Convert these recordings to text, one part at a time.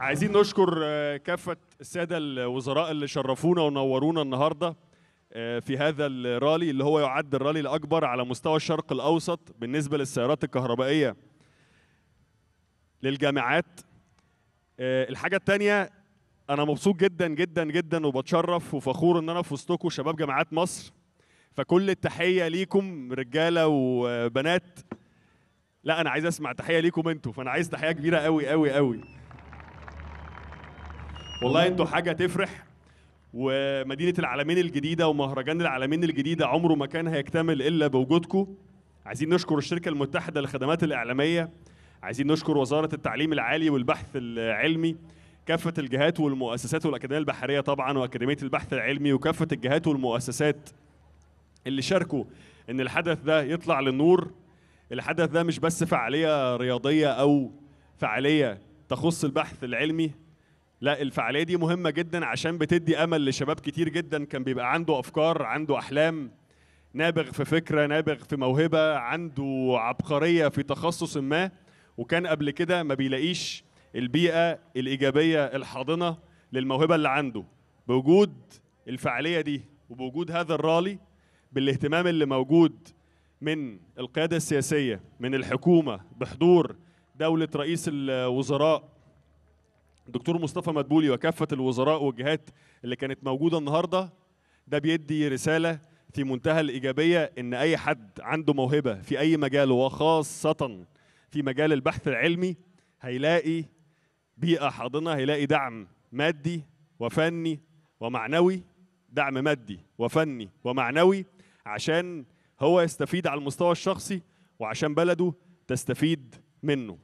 عايزين نشكر آه، كافة السادة الوزراء اللي شرفونا ونورونا النهاردة آه، في هذا الرالي اللي هو يعد الرالي الأكبر على مستوى الشرق الأوسط بالنسبة للسيارات الكهربائية للجامعات آه، الحاجة الثانية أنا مبسوط جدا جدا جدا وبتشرف وفخور إن أنا في وسطكم شباب جامعات مصر فكل التحية ليكم رجالة وبنات لا أنا عايز أسمع تحية ليكم أنتوا فأنا عايز تحية كبيرة قوي قوي قوي والله انتوا حاجه تفرح ومدينه العالمين الجديده ومهرجان العالمين الجديده عمره ما كان هيكتمل الا بوجودكم عايزين نشكر الشركه المتحده للخدمات الاعلاميه عايزين نشكر وزاره التعليم العالي والبحث العلمي كافه الجهات والمؤسسات والاكاديميه البحريه طبعا واكاديميه البحث العلمي وكافه الجهات والمؤسسات اللي شاركوا ان الحدث ده يطلع للنور الحدث ده مش بس فعاليه رياضيه او فعاليه تخص البحث العلمي لا الفعاليه دي مهمه جدا عشان بتدي امل لشباب كتير جدا كان بيبقى عنده افكار عنده احلام نابغ في فكره نابغ في موهبه عنده عبقريه في تخصص ما وكان قبل كده ما بيلاقيش البيئه الايجابيه الحاضنه للموهبه اللي عنده بوجود الفعاليه دي وبوجود هذا الرالي بالاهتمام اللي موجود من القياده السياسيه من الحكومه بحضور دوله رئيس الوزراء دكتور مصطفى مدبولي وكافه الوزراء والجهات اللي كانت موجوده النهارده ده بيدي رساله في منتهى الايجابيه ان اي حد عنده موهبه في اي مجال وخاصه في مجال البحث العلمي هيلاقي بيئه حاضنه هيلاقي دعم مادي وفني ومعنوي دعم مادي وفني ومعنوي عشان هو يستفيد على المستوى الشخصي وعشان بلده تستفيد منه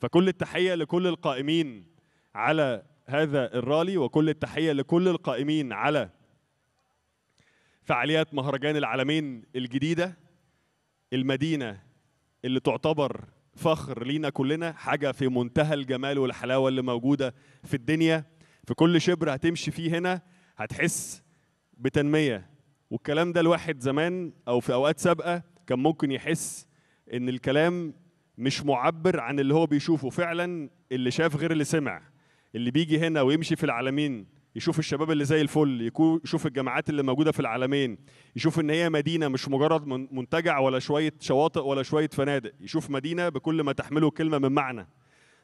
فكل التحيه لكل القائمين على هذا الرالي وكل التحيه لكل القائمين على فعاليات مهرجان العالمين الجديده المدينه اللي تعتبر فخر لينا كلنا حاجه في منتهى الجمال والحلاوه اللي موجوده في الدنيا في كل شبر هتمشي فيه هنا هتحس بتنميه والكلام ده الواحد زمان او في اوقات سابقه كان ممكن يحس ان الكلام مش معبر عن اللي هو بيشوفه فعلا اللي شاف غير اللي سمع اللي بيجي هنا ويمشي في العالمين يشوف الشباب اللي زي الفل يشوف الجامعات اللي موجوده في العالمين يشوف ان هي مدينه مش مجرد منتجع ولا شويه شواطئ ولا شويه فنادق يشوف مدينه بكل ما تحمله كلمه من معنى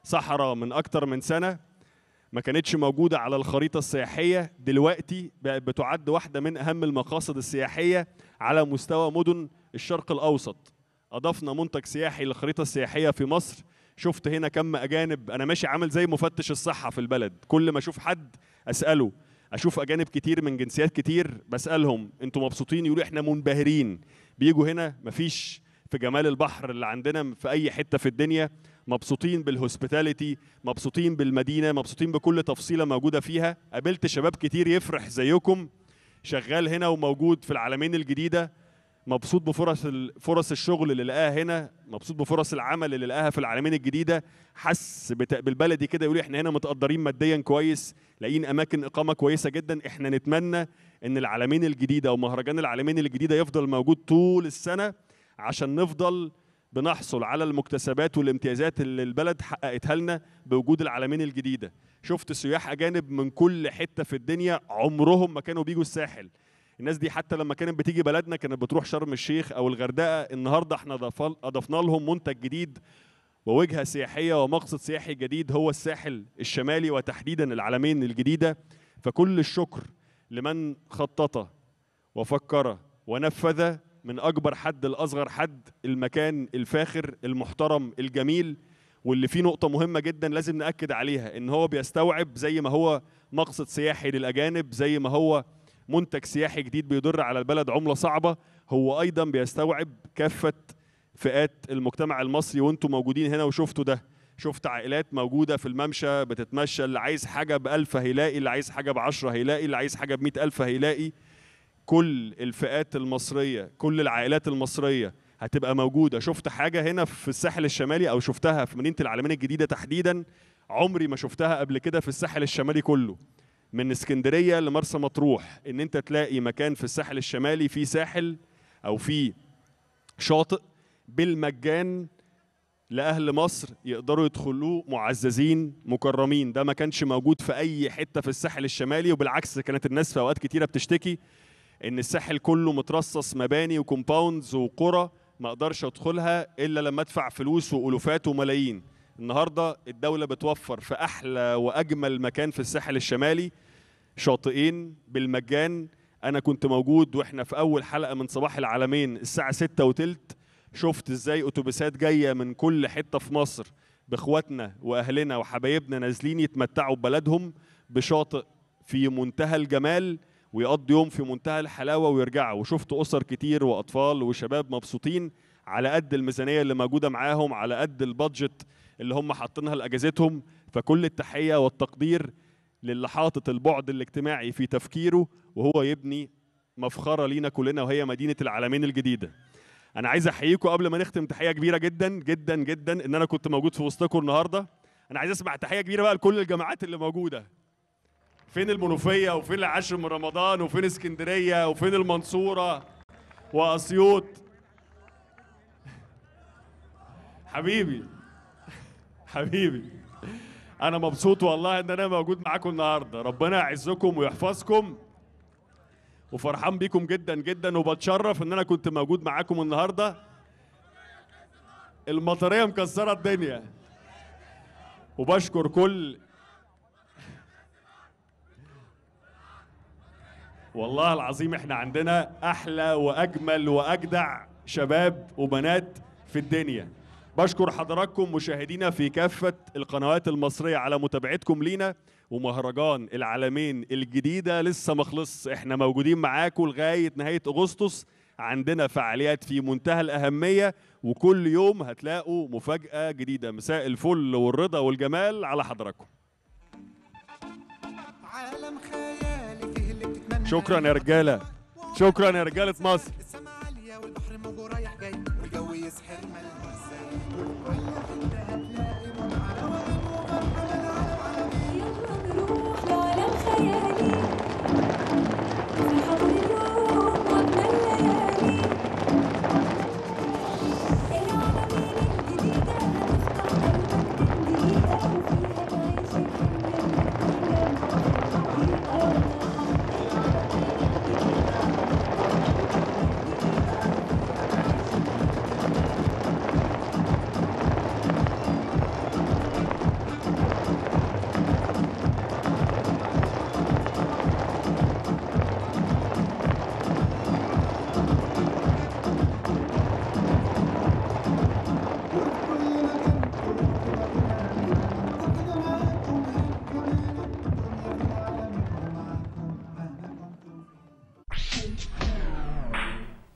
صحراء من اكتر من سنه ما كانتش موجوده على الخريطه السياحيه دلوقتي بقت بتعد واحده من اهم المقاصد السياحيه على مستوى مدن الشرق الاوسط اضفنا منتج سياحي للخريطه السياحيه في مصر شفت هنا كم اجانب انا ماشي عامل زي مفتش الصحه في البلد كل ما اشوف حد اساله اشوف اجانب كتير من جنسيات كتير بسالهم انتوا مبسوطين يقولوا احنا منبهرين بيجوا هنا مفيش في جمال البحر اللي عندنا في اي حته في الدنيا مبسوطين بالهوسبيتاليتي مبسوطين بالمدينه مبسوطين بكل تفصيله موجوده فيها قابلت شباب كتير يفرح زيكم شغال هنا وموجود في العالمين الجديده مبسوط بفرص فرص الشغل اللي لقاها هنا مبسوط بفرص العمل اللي لقاها في العالمين الجديده حس بالبلدي كده يقول احنا هنا متقدرين ماديا كويس لاقيين اماكن اقامه كويسه جدا احنا نتمنى ان العالمين الجديده او مهرجان العالمين الجديده يفضل موجود طول السنه عشان نفضل بنحصل على المكتسبات والامتيازات اللي البلد حققتها لنا بوجود العالمين الجديده شفت سياح اجانب من كل حته في الدنيا عمرهم ما كانوا بيجوا الساحل الناس دي حتى لما كانت بتيجي بلدنا كانت بتروح شرم الشيخ او الغردقه النهارده احنا اضفنا لهم منتج جديد ووجهه سياحيه ومقصد سياحي جديد هو الساحل الشمالي وتحديدا العلمين الجديده فكل الشكر لمن خطط وفكر ونفذ من اكبر حد لاصغر حد المكان الفاخر المحترم الجميل واللي فيه نقطه مهمه جدا لازم ناكد عليها ان هو بيستوعب زي ما هو مقصد سياحي للاجانب زي ما هو منتج سياحي جديد بيدر على البلد عملة صعبة هو أيضا بيستوعب كافة فئات المجتمع المصري وانتم موجودين هنا وشفتوا ده شفت عائلات موجودة في الممشى بتتمشى اللي عايز حاجة بألف هيلاقي اللي عايز حاجة بعشرة هيلاقي اللي عايز حاجة بمئة ألف هيلاقي كل الفئات المصرية كل العائلات المصرية هتبقى موجودة شفت حاجة هنا في الساحل الشمالي أو شفتها في مدينة العالمين الجديدة تحديدا عمري ما شفتها قبل كده في الساحل الشمالي كله من اسكندريه لمرسى مطروح ان انت تلاقي مكان في الساحل الشمالي في ساحل او في شاطئ بالمجان لاهل مصر يقدروا يدخلوه معززين مكرمين ده ما كانش موجود في اي حته في الساحل الشمالي وبالعكس كانت الناس في اوقات كتيره بتشتكي ان الساحل كله مترصص مباني وكومباوندز وقرى ما اقدرش ادخلها الا لما ادفع فلوس والوفات وملايين النهارده الدوله بتوفر في احلى واجمل مكان في الساحل الشمالي شاطئين بالمجان انا كنت موجود واحنا في اول حلقه من صباح العالمين الساعه 6 وتلت شفت ازاي اتوبيسات جايه من كل حته في مصر باخواتنا واهلنا وحبايبنا نازلين يتمتعوا ببلدهم بشاطئ في منتهى الجمال ويقضي يوم في منتهى الحلاوه ويرجعوا وشفت اسر كتير واطفال وشباب مبسوطين على قد الميزانيه اللي موجوده معاهم على قد البادجت اللي هم حاطينها لاجازتهم فكل التحيه والتقدير للي حاطط البعد الاجتماعي في تفكيره وهو يبني مفخره لينا كلنا وهي مدينه العالمين الجديده انا عايز احييكم قبل ما نختم تحيه كبيره جدا جدا جدا ان انا كنت موجود في وسطكم النهارده انا عايز اسمع تحيه كبيره بقى لكل الجماعات اللي موجوده فين المنوفيه وفين العاشر من رمضان وفين اسكندريه وفين المنصوره واسيوط حبيبي حبيبي انا مبسوط والله ان انا موجود معاكم النهارده ربنا يعزكم ويحفظكم وفرحان بيكم جدا جدا وبتشرف ان انا كنت موجود معاكم النهارده المطريه مكسره الدنيا وبشكر كل والله العظيم احنا عندنا احلى واجمل واجدع شباب وبنات في الدنيا بشكر حضراتكم مشاهدينا في كافة القنوات المصرية على متابعتكم لينا ومهرجان العالمين الجديدة لسه مخلص احنا موجودين معاكم لغاية نهاية أغسطس عندنا فعاليات في منتهى الأهمية وكل يوم هتلاقوا مفاجأة جديدة مساء الفل والرضا والجمال على حضراتكم شكرا يا رجالة شكرا يا رجالة مصر ويسحر ملهوش زيه كل حتة هتلاقي مطعم روقان وفرحة ملعب عالمي يلا نروح لعالم خيالي